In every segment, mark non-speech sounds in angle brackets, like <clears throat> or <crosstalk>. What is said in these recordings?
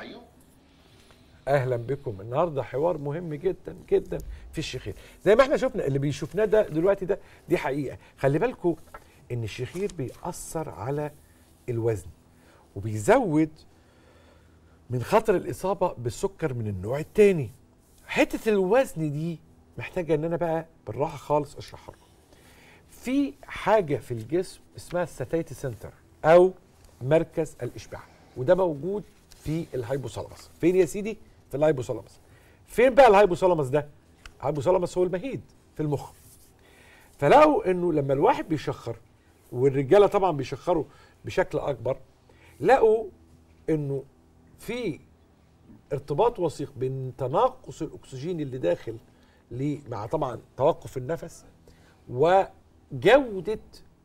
ايوه اهلا بكم النهارده حوار مهم جدا جدا في الشخير زي ما احنا شفنا اللي بيشوفناه ده دلوقتي ده دي حقيقه خلي بالكم ان الشخير بيأثر على الوزن وبيزود من خطر الإصابة بالسكر من النوع التاني حتة الوزن دي محتاجة ان انا بقى بالراحة خالص اشرحها لكم في حاجة في الجسم اسمها الساتيتي سنتر او مركز الاشباع وده موجود في الهايبوثالاموس فين يا سيدي في الهايبوثالاموس فين بقى الهايبوثالاموس ده الهايبوثالاموس هو المهيد في المخ فلقوا انه لما الواحد بيشخر والرجاله طبعا بيشخروا بشكل اكبر لقوا انه في ارتباط وثيق بين تناقص الاكسجين اللي داخل مع طبعا توقف النفس وجوده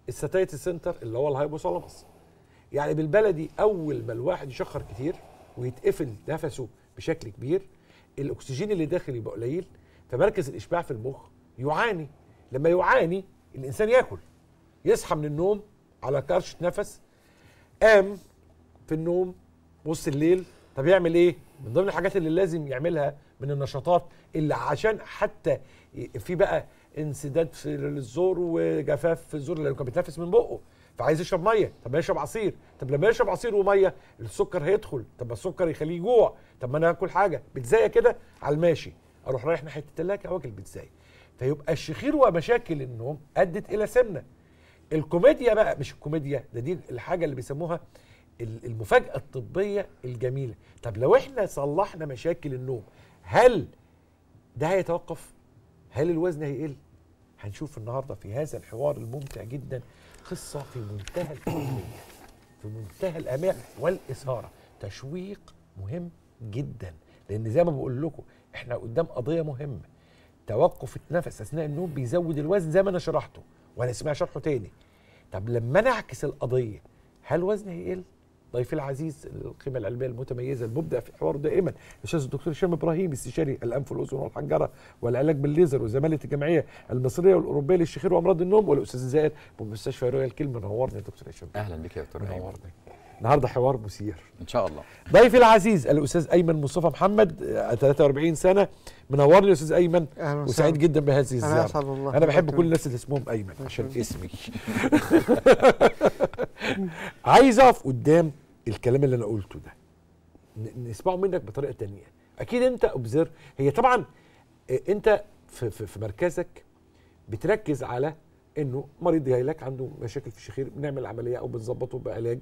الستايت سنتر اللي هو الهايبوثالاموس يعني بالبلدي اول ما الواحد يشخر كتير ويتقفل نفسه بشكل كبير الاكسجين اللي داخل يبقى قليل فمركز الاشباع في المخ يعاني لما يعاني الانسان ياكل يصحى من النوم على كرش نفس قام في النوم بص الليل طب يعمل ايه من ضمن الحاجات اللي لازم يعملها من النشاطات اللي عشان حتى في بقى انسداد في الزور وجفاف في الزور لانه كان بيتنفس من بقه فعايز يشرب ميه طب يشرب عصير طب لما يشرب عصير وميه السكر هيدخل طب السكر يخليه جوع طب ما انا هاكل حاجه بيتزايه كده على الماشي اروح رايح ناحيه التلاجه واكل بيتزايه فيبقى الشخير ومشاكل النوم ادت الى سمنه الكوميديا بقى مش الكوميديا ده دي الحاجه اللي بيسموها المفاجاه الطبيه الجميله طب لو احنا صلحنا مشاكل النوم هل ده هيتوقف هل الوزن هيقل هنشوف النهارده في هذا الحوار الممتع جدا قصه في منتهى الأهمية في منتهى الأهمية والاثاره تشويق مهم جدا لان زي ما بقول لكم احنا قدام قضيه مهمه توقف النفس اثناء النوم بيزود الوزن زي ما انا شرحته وهنسمع اسمع شرحه تاني طب لما انا اعكس القضيه هل وزني هيقل ضيفي العزيز القيمه العلميه المتميزه المبدع في حواره دائما الاستاذ الدكتور هشام ابراهيم استشاري الانف والاذن والحنجره والعلاج بالليزر وزماله الجمعيه المصريه والاوروبيه للشخير وامراض النوم والاستاذ زائر بمستشفى رويال كلمه نورني يا دكتور هشام اهلا بك يا دكتور نورني النهارده حوار مثير ان شاء الله ضيفي العزيز الاستاذ ايمن مصطفى محمد 43 سنه منورني يا استاذ ايمن وسعيد جدا بهذه الزياره انا, الله أنا بحب كل الناس اللي اسمهم ايمن عشان اسمي <laughs> عايز اقف قدام الكلام اللي انا قلته ده نسمعه منك بطريقه تانية اكيد انت اوبزر هي طبعا آه، انت في, في, في مركزك بتركز على انه مريض جاي لك عنده مشاكل في الشخير بنعمل عمليه او بنظبطه بعلاج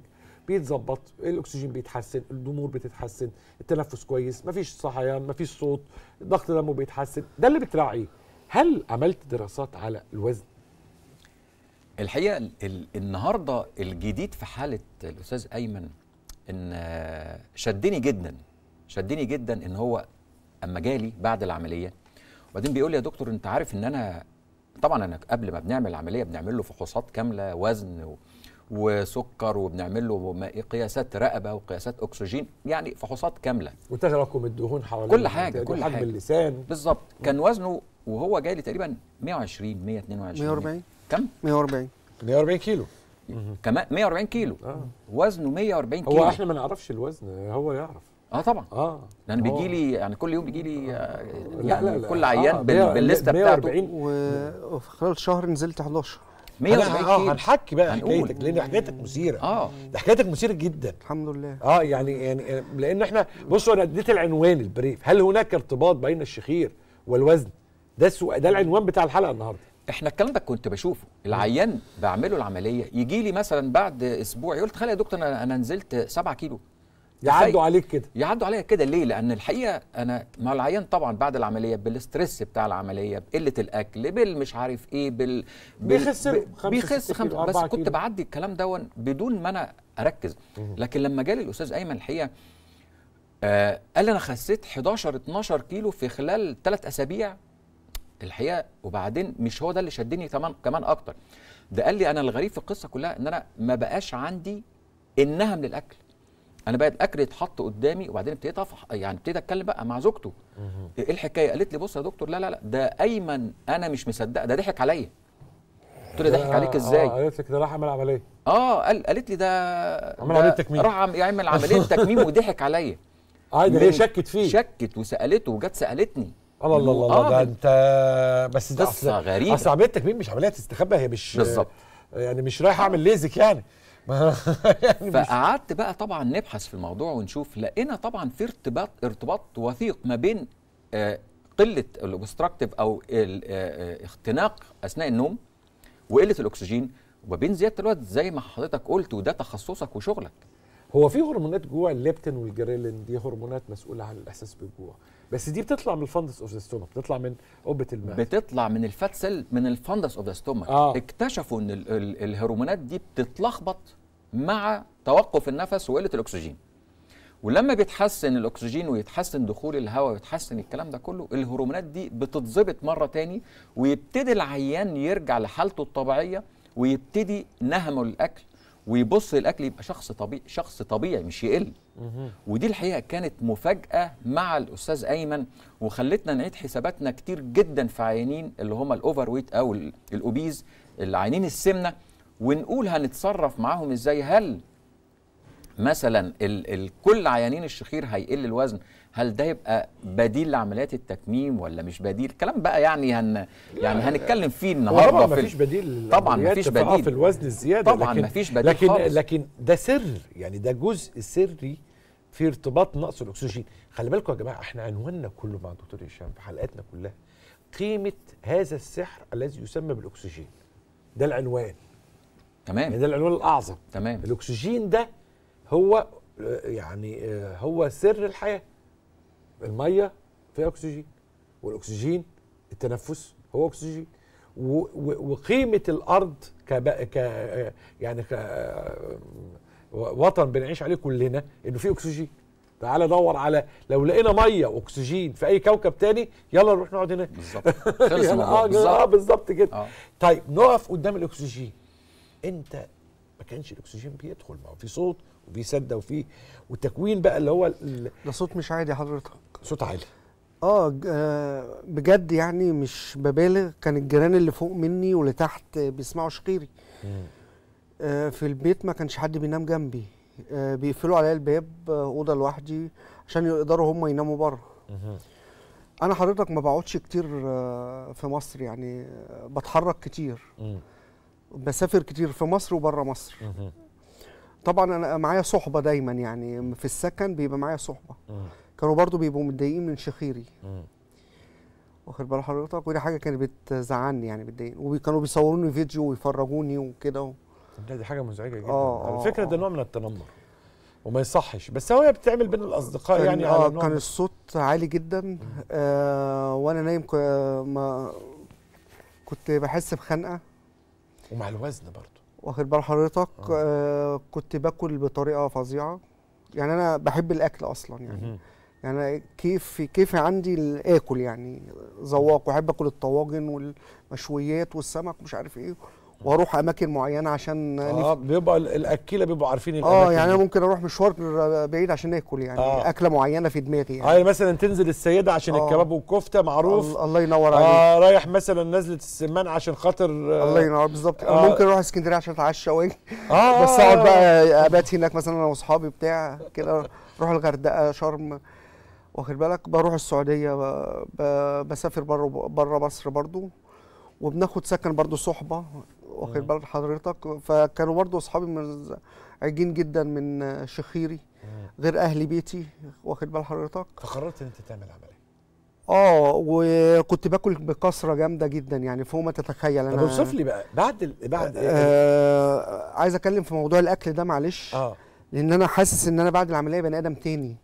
بيتظبط الاكسجين بيتحسن الضمور بتتحسن التنفس كويس مفيش صحيان مفيش صوت ضغط دمه بيتحسن ده اللي بتراعيه هل عملت دراسات على الوزن الحقيقه النهارده الجديد في حاله الاستاذ ايمن ان آه، شدني جدا شدني جدا ان هو اما جالي بعد العمليه وبعدين بيقول لي يا دكتور انت عارف ان انا طبعا انا قبل ما بنعمل العمليه بنعمل له فحوصات كامله وزن و... وسكر وبنعمل له قياسات رقبه وقياسات اكسجين يعني فحوصات كامله وتراكم الدهون حواليه كل حاجه كل حجم اللسان بالظبط كان وزنه وهو جاي لي تقريبا 120 122 140 كم 140 140 كيلو كمان 140 كيلو آه. وزنه 140 كيلو هو احنا ما نعرفش الوزن هو يعرف اه طبعا اه لان بيجي لي يعني كل يوم بيجي لي آه، يعني لا لا لا. كل عيان آه بالليسته بتاعته وفي خلال شهر نزلت 11 140 اه هنحكي بقى حكايتك لان حكايتك مثيره اه ده حكايتك مثيره جدا الحمد لله اه يعني يعني لان احنا بصوا انا اديت العنوان البريف هل هناك ارتباط بين الشخير والوزن ده السؤال ده العنوان بتاع الحلقه النهارده احنا الكلام ده كنت بشوفه العيان بعمله العمليه يجي لي مثلا بعد اسبوع يقول تخيل يا دكتور انا انا نزلت 7 كيلو يعدوا عليك كده يعدوا عليا كده ليه لان الحقيقه انا مع العيان طبعا بعد العمليه بالستريس بتاع العمليه بقله الاكل بالمش عارف ايه بال, بال... بيخس بيخس خمس بس كنت بعدي الكلام دون بدون ما انا اركز لكن لما جالي الاستاذ ايمن الحقيقه آه قال انا خسيت 11 12 كيلو في خلال ثلاث اسابيع الحقيقه وبعدين مش هو ده اللي شدني كمان كمان اكتر ده قال لي انا الغريب في القصه كلها ان انا ما بقاش عندي النهم للاكل انا بقى الاكل يتحط قدامي وبعدين ابتديت افح يعني ابتديت اتكلم بقى مع زوجته ايه الحكايه قالت لي بص يا دكتور لا لا لا ده ايمن انا مش مصدقه ده ضحك عليا قلت له ضحك عليك آه، ازاي؟ آه قالت لك ده راح عمل عمليه اه قال قالت لي ده عمل عمليه تكميم راح يعمل عمليه تكميم وضحك عليا عادي <laughs> آه، هي شكت فيه شكت وسالته وجت سالتني الله الله الله آه، ده انت بس ده قصه غريبه اصل عمليه التكميم مش عمليه استخبى هي مش بالظبط يعني مش رايح اعمل ليزك يعني <laughs> يعني فقعدت بقى طبعا نبحث في الموضوع ونشوف لقينا طبعا في ارتباط ارتباط وثيق ما بين آه، قله الاوبستراكتيف او آه، اختناق اثناء النوم وقله الاكسجين وما بين زياده الوزن زي ما حضرتك قلت وده تخصصك وشغلك هو في هرمونات جوع الليبتين والجريلين دي هرمونات مسؤوله عن الاحساس بالجوع بس دي بتطلع من الفندس اوف ذا ستومك بتطلع من قبه المعده بتطلع من الفات سيل من الفندس اوف ذا ستومك آه. اكتشفوا ان الهرمونات دي بتتلخبط مع توقف النفس وقله الاكسجين ولما بيتحسن الاكسجين ويتحسن دخول الهواء ويتحسن الكلام ده كله الهرمونات دي بتتظبط مره تاني ويبتدي العيان يرجع لحالته الطبيعيه ويبتدي نهمه الاكل ويبص للاكل يبقى شخص طبيعي شخص طبيعي مش يقل ودي الحقيقه كانت مفاجاه مع الاستاذ ايمن وخلتنا نعيد حساباتنا كتير جدا في عيانين اللي هم الاوفر ويت او الاوبيز العيانين السمنه ونقول هنتصرف معاهم ازاي هل مثلا ال ال كل عيانين الشخير هيقل الوزن هل ده يبقى بديل لعمليات التكميم ولا مش بديل الكلام بقى يعني هن يعني هنتكلم فيه النهارده طبعا مفيش بديل طبعا مفيش بديل في الوزن الزياده طبعا مفيش بديل لكن خالص. لكن ده سر يعني ده جزء سري في ارتباط نقص الاكسجين خلي بالكم يا جماعه احنا عنواننا كله مع دكتور هشام في حلقاتنا كلها قيمه هذا السحر الذي يسمى بالاكسجين ده العنوان تمام يعني ده العنوان الاعظم تمام الاكسجين ده هو آه، يعني آه، هو سر الحياه الميه فيها اكسجين والاكسجين التنفس هو اكسجين وقيمه الارض ك يعني ك... وطن بنعيش عليه كلنا انه فيه اكسجين تعالى دور على لو لقينا ميه واكسجين في اي كوكب تاني يلا نروح نقعد هناك بالظبط <laughs> خلص اه بالظبط كده آه. طيب نقف قدام الاكسجين انت ما كانش الاكسجين بيدخل ما هو في صوت وفي سده وفي وتكوين بقى اللي هو ده صوت مش عادي حضرتك صوت عالي آه،, اه بجد يعني مش ببالغ كان الجيران اللي فوق مني واللي تحت بيسمعوا شقيري آه في البيت ما كانش حد بينام جنبي آه بيقفلوا عليا الباب آه، اوضه لوحدي عشان يقدروا هم يناموا بره انا حضرتك ما بقعدش كتير آه، في مصر يعني بتحرك كتير بسافر كتير في مصر وبره مصر طبعا انا معايا صحبه دايما يعني في السكن بيبقى معايا صحبه كانوا برضو بيبقوا متضايقين من شخيري واخد بال حضرتك ودي حاجه كانت بتزعلني يعني بتضايقني وكانوا بيصوروني فيديو ويفرجوني وكده و... دي حاجه مزعجه جدا آه على آه، فكره ده آه. نوع من التنمر وما يصحش بس هو بتعمل بين الاصدقاء يعني آه كان الصوت عالي جدا آه وانا نايم ما كنت بحس بخنقه ومع الوزن برضه واخد بال حضرتك آه. آه كنت باكل بطريقه فظيعه يعني انا بحب الاكل اصلا يعني مم. يعني كيف كيف عندي الاكل يعني ذواق واحب اكل الطواجن والمشويات والسمك مش عارف ايه واروح اماكن معينه عشان اه بيبقى الاكيله بيبقوا عارفين الاماكن اه يعني انا ممكن اروح مشوار بعيد عشان اكل يعني آه. اكله معينه في دماغي يعني آه مثلا تنزل السيده عشان آه. الكباب والكفته معروف الله ينور آه، عليك اه رايح مثلا نزله السمان عشان خاطر آه الله ينور بالظبط آه ممكن اروح اسكندريه عشان اتعشى واجي آه بس اقعد بقى ابات هناك مثلا انا واصحابي بتاع كده اروح الغردقه شرم واخد بالك بروح السعوديه بسافر بره بره مصر برضو وبناخد سكن برضو صحبه واخد آه. بال حضرتك فكانوا برضو اصحابي عاجين جدا من شخيري آه. غير اهل بيتي واخد بال حضرتك فقررت ان انت تعمل عمليه اه وكنت باكل بكثره جامده جدا يعني فوق ما تتخيل انا طب اوصف لي بقى بعد ال... بعد آه،, إيه آه عايز اتكلم في موضوع الاكل ده معلش اه لان انا حاسس ان انا بعد العمليه بني ادم تاني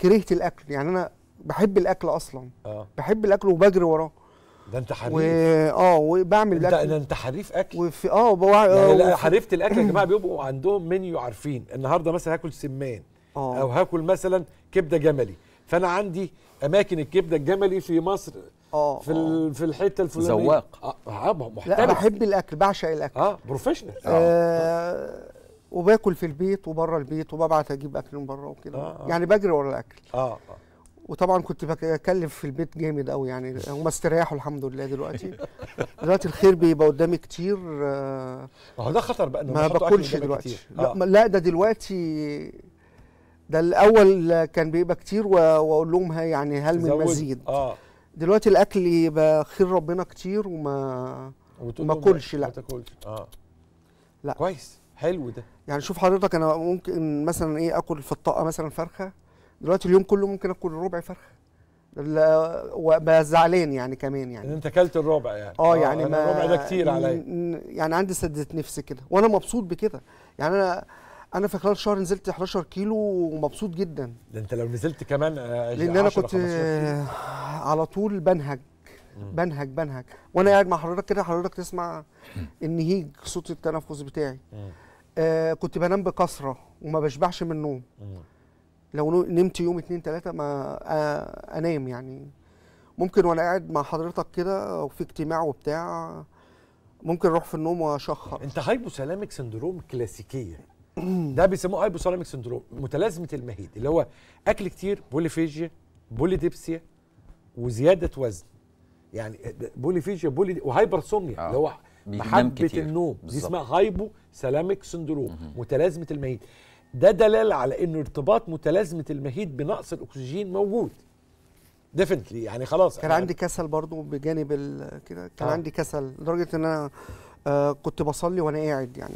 كرهت الاكل يعني انا بحب الاكل اصلا آه. بحب الاكل وبجري وراه ده انت حريف و... اه وبعمل انت الاكل انت حريف اكل وفي اه بوع... يعني لا وفي... حريفه الاكل يا جماعه <clears throat> بيبقوا عندهم منيو عارفين النهارده مثلا هاكل سمان أوه. او هاكل مثلا كبده جملي فانا عندي اماكن الكبده الجملي في مصر اه في آه. في الحته الفلانيه زواق اه, آه، محترف لا بحب الاكل بعشق الاكل اه بروفيشنال آه. آه. وباكل في البيت وبره البيت وببعت اجيب اكل من بره وكده آه،, آه. يعني بجري ورا الاكل اه, آه. وطبعا كنت بكلف في البيت جامد قوي يعني هم استريحوا الحمد لله دلوقتي دلوقتي الخير بيبقى قدامي كتير آه، ما هو ده خطر بقى ما باكلش دلوقتي كتير. لا, آه. لا ده دلوقتي ده الاول كان بيبقى كتير واقول لهم يعني هل من مزيد اه دلوقتي الاكل يبقى خير ربنا كتير وما ما اكلش لا ما تاكلش اه لا كويس حلو ده يعني شوف حضرتك انا ممكن مثلا ايه اكل في الطاقه مثلا فرخه دلوقتي اليوم كله ممكن اكل ربع فرخه وابقى زعلان يعني كمان يعني انت كلت الربع يعني اه يعني آه، ما الربع ده كتير عليا يعني عندي سدت نفسي كده وانا مبسوط بكده يعني انا انا في خلال شهر نزلت 11 كيلو ومبسوط جدا ده انت لو نزلت كمان آه، لان انا كنت آه، على طول بنهج بنهج بنهج وانا قاعد مع حضرتك كده حضرتك تسمع النهيج صوت التنفس بتاعي آه كنت بنام بكثره وما بشبعش من النوم لو نمت يوم اتنين تلاته ما انام يعني ممكن وانا قاعد مع حضرتك كده وفي اجتماع وبتاع ممكن اروح في النوم واشخر انت هايبوثالاميك سندروم كلاسيكيه ده بيسموه هايبوثالاميك سندروم متلازمه المهيد اللي هو اكل كتير بوليفيجيا بوليديبسيا وزياده وزن يعني بوليفيجيا بولي وهايبرسومنيا آه. اللي هو محبه النوم بالزبط. دي اسمها هايبو سلامك سندروم متلازمه المهيد ده دلالة على أن ارتباط متلازمة المهيد بنقص الأكسجين موجود ديفنتلي يعني خلاص كان عندي كسل برضو بجانب كده كان آه. عندي كسل لدرجة أن أنا آه كنت بصلي وأنا قاعد يعني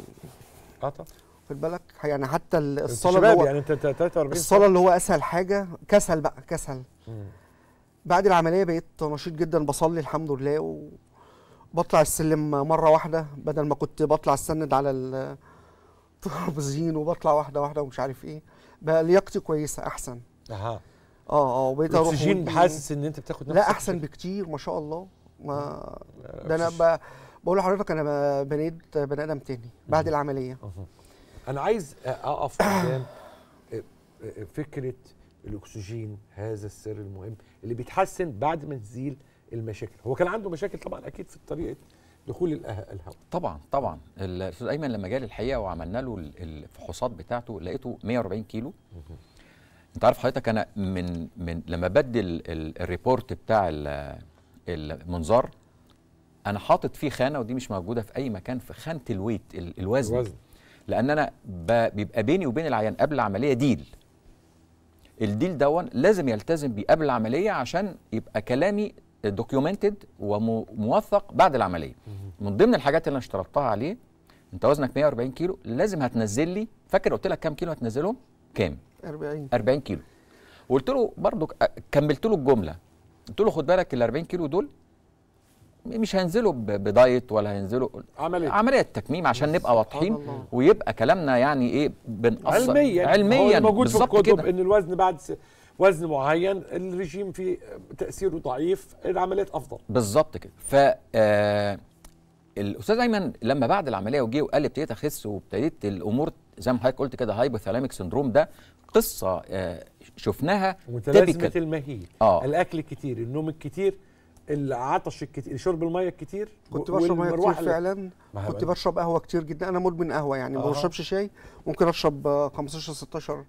اه طبعا خد بالك يعني حتى الصلاه اللي هو يعني انت 43 الصلاه اللي هو اسهل حاجه كسل بقى كسل مم. بعد العمليه بقيت نشيط جدا بصلي الحمد لله وبطلع السلم مره واحده بدل ما كنت بطلع السند على ال ترابزين وبطلع واحده واحده ومش عارف ايه بقى لياقتي كويسه احسن اها اه اه وبقيت اروح الاكسجين حاسس ان انت بتاخد نفسك لا احسن بكتير ما شاء الله ما ده انا بقول لحضرتك انا بنيت بني ادم تاني بعد العمليه انا عايز اقف <coughs> قدام آه، آه، فكره الاكسجين هذا السر المهم اللي بيتحسن بعد ما تزيل المشاكل هو كان عنده مشاكل طبعا اكيد في طريقه دخول الهواء طبعا طبعا الاستاذ ايمن لما جه الحقيقه وعملنا له الفحوصات بتاعته لقيته 140 كيلو انت عارف حضرتك انا من من لما بدل الريبورت بتاع المنظار انا حاطط فيه خانه ودي مش موجوده في اي مكان في خانه الويت الوزن, الوزن. لان انا بيبقى بيني وبين العيان قبل العمليه ديل الديل دون لازم يلتزم بيه قبل العمليه عشان يبقى كلامي دوكيومنتد وموثق بعد العمليه من ضمن الحاجات اللي انا اشترطتها عليه انت وزنك 140 كيلو لازم هتنزل لي فاكر قلت لك كام كيلو هتنزلهم كام 40 40 كيلو وقلت له برضو كملت له الجمله قلت له خد بالك ال 40 كيلو دول مش هينزلوا بدايت ولا هينزلوا عمليه عمليه تكميم عشان نبقى واضحين ويبقى كلامنا يعني ايه بنقصر علميا علميا موجود في الكتب ان الوزن بعد وزن معين الرجيم في تاثيره ضعيف العمليات افضل بالظبط كده ف آه، الاستاذ ايمن لما بعد العمليه وجي وقال لي ابتديت اخس وابتديت الامور زي ما حضرتك قلت كده هايبوثالاميك سندروم ده قصه آه، شفناها متلازمه المهيل آه. الاكل الكتير النوم الكتير العطش الكتير شرب الميه الكتير كنت بشرب ميه كتير فعلا كنت بشرب قهوه كتير جدا انا مدمن قهوه يعني آه. ما بشربش شاي ممكن اشرب 15 آه، 16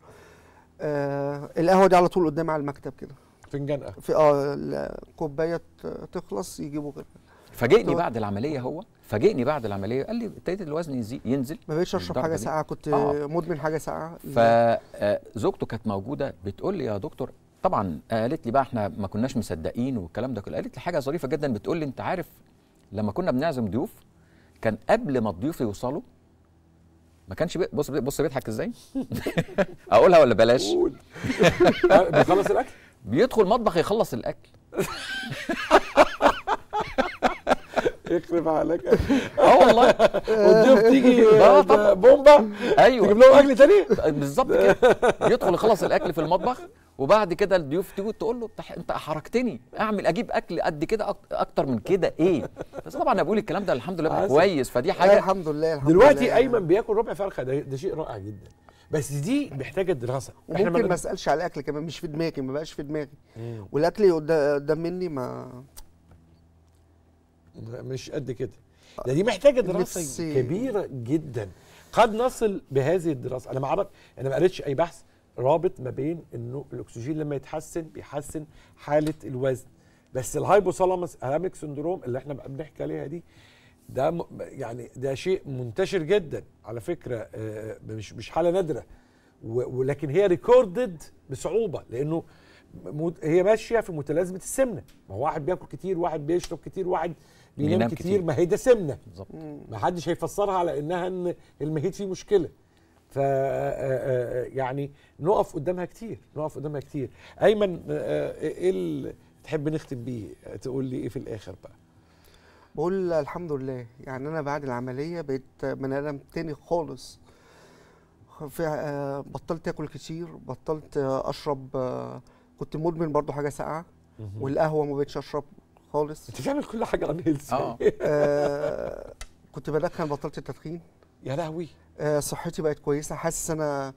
آه القهوه دي على طول قدامي على المكتب كده فنجان قهوه في اه الكوبايه تخلص يجيبوا غيرها فاجئني بعد العمليه هو فاجئني بعد العمليه قال لي ابتديت الوزن يزيد ينزل ما بقتش اشرب حاجه ساقعه كنت آه. مدمن حاجه ساقعه فزوجته آه، كانت موجوده بتقول لي يا دكتور طبعا آه، قالت لي بقى احنا ما كناش مصدقين والكلام ده كله قالت لي حاجه ظريفه جدا بتقول لي انت عارف لما كنا بنعزم ضيوف كان قبل ما الضيوف يوصلوا ما كانش بي... بص بص بيضحك ازاي <laughs> اقولها ولا بلاش قول <laughs> بيخلص الاكل بيدخل مطبخ يخلص الاكل <laughs> يخرب عليك اه والله والضيوف تيجي <laughs> بومبا ايوه تجيب لهم اكل تاني <laughs> بالظبط كده يدخل يخلص الاكل في المطبخ وبعد كده الضيوف تيجي تقول له طيب انت حركتني اعمل اجيب اكل قد كده اكتر من كده ايه بس طبعا انا بقول الكلام ده الحمد لله كويس فدي حاجه الحمد لله الحمد دلوقتي لله. ايمن بياكل ربع فرخه ده, ده شيء رائع جدا بس دي محتاجه دراسه ممكن ما اسالش على الاكل كمان مش في دماغي ما بقاش في دماغي والاكل قدام مني ما مش قد كده ده يعني دي محتاجه دراسه نفسي. كبيره جدا قد نصل بهذه الدراسه انا ما عبر انا ما قريتش اي بحث رابط ما بين انه الاكسجين لما يتحسن بيحسن حاله الوزن بس الهايبوثالاموس هراميك سندروم اللي احنا بنحكي عليها دي ده يعني ده شيء منتشر جدا على فكره آه، مش مش حاله نادره ولكن هي ريكوردد بصعوبه لانه هي ماشيه في متلازمه السمنه ما هو واحد بياكل كتير واحد بيشرب كتير واحد بينام, بينام كتير, كتير ما هي ده سمنه بالظبط ما حدش هيفسرها على انها ان المهيد فيه مشكله ف آه، آه، آه، يعني نقف قدامها كتير نقف قدامها كتير ايمن ايه اللي تحب نختم بيه تقول لي ايه في الاخر بقى بقول الحمد لله يعني انا بعد العمليه بقيت بني ادم تاني خالص في بطلت اكل كتير بطلت اشرب كنت مدمن برضو حاجه ساقعه والقهوه ما بقتش اشرب خالص انت بتعمل كل حاجه عن هيلثي آه. آه كنت بدخن بطلت التدخين يا لهوي آه، صحتي بقت كويسه حاسس انا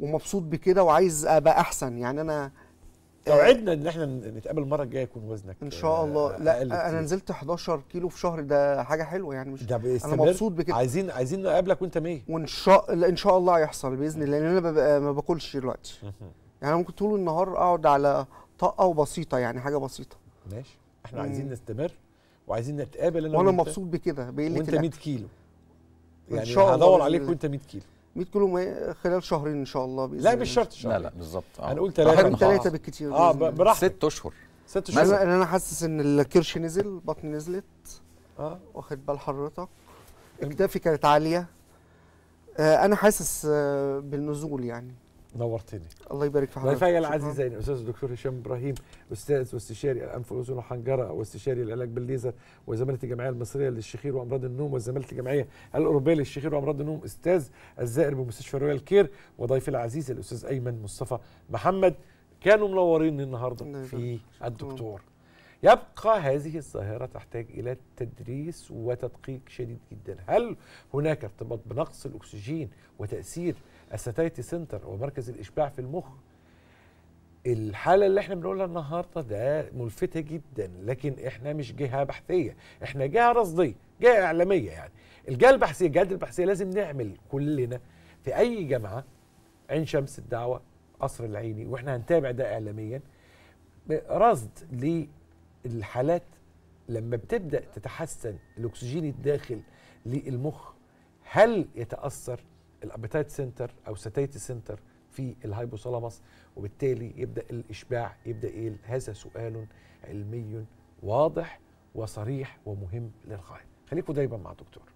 ومبسوط بكده وعايز ابقى احسن يعني انا آه، توعدنا ان احنا نتقابل المره الجايه يكون وزنك ان شاء الله لا انا نزلت 11 كيلو في شهر ده حاجه حلوه يعني مش ده انا مبسوط بكده عايزين عايزين نقابلك وانت 100 وان شاء ان شاء الله هيحصل باذن الله لان انا ما باكلش دلوقتي يعني انا ممكن طول النهار اقعد على طاقه وبسيطه يعني حاجه بسيطه ماشي احنا مم. عايزين نستمر وعايزين نتقابل انا وانا مبسوط بكده بقله وانت 100 كيلو يعني هدور عليك وانت 100 كيلو 100 كيلو خلال شهرين ان شاء الله باذن لا مش شرط شهر لا لا بالظبط آه. هنقول ثلاثه ثلاثه بالكتير اه براحتك ست اشهر ست اشهر انا حاسس ان الكرش نزل بطني نزلت اه واخد بال حضرتك اكتافي كانت عاليه آه انا حاسس آه بالنزول يعني نورتني الله يبارك في حضرتك ضيفي العزيزين الاستاذ الدكتور هشام ابراهيم استاذ واستشاري الانف والاذن والحنجره واستشاري العلاج بالليزر وزماله الجمعيه المصريه للشخير وامراض النوم وزماله الجمعيه الاوروبيه للشخير وامراض النوم استاذ الزائر بمستشفى رويال كير وضيفي العزيز الاستاذ ايمن مصطفى محمد كانوا منورين النهارده في الدكتور يبقى هذه الظاهرة تحتاج إلى تدريس وتدقيق شديد جدا هل هناك ارتباط بنقص الأكسجين وتأثير الساتيتي سنتر ومركز الاشباع في المخ الحاله اللي احنا بنقولها النهارده ده ملفته جدا لكن احنا مش جهه بحثيه احنا جهه رصديه جهه اعلاميه يعني الجهه البحثيه الجهات البحثيه لازم نعمل كلنا في اي جامعه عين شمس الدعوه قصر العيني واحنا هنتابع ده اعلاميا رصد للحالات لما بتبدا تتحسن الاكسجين الداخل للمخ هل يتاثر الابيتايت سنتر او ساتيتي سنتر في الهايبوثالاموس وبالتالي يبدا الاشباع يبدا ايه هذا سؤال علمي واضح وصريح ومهم للغايه خليكم دايما مع دكتور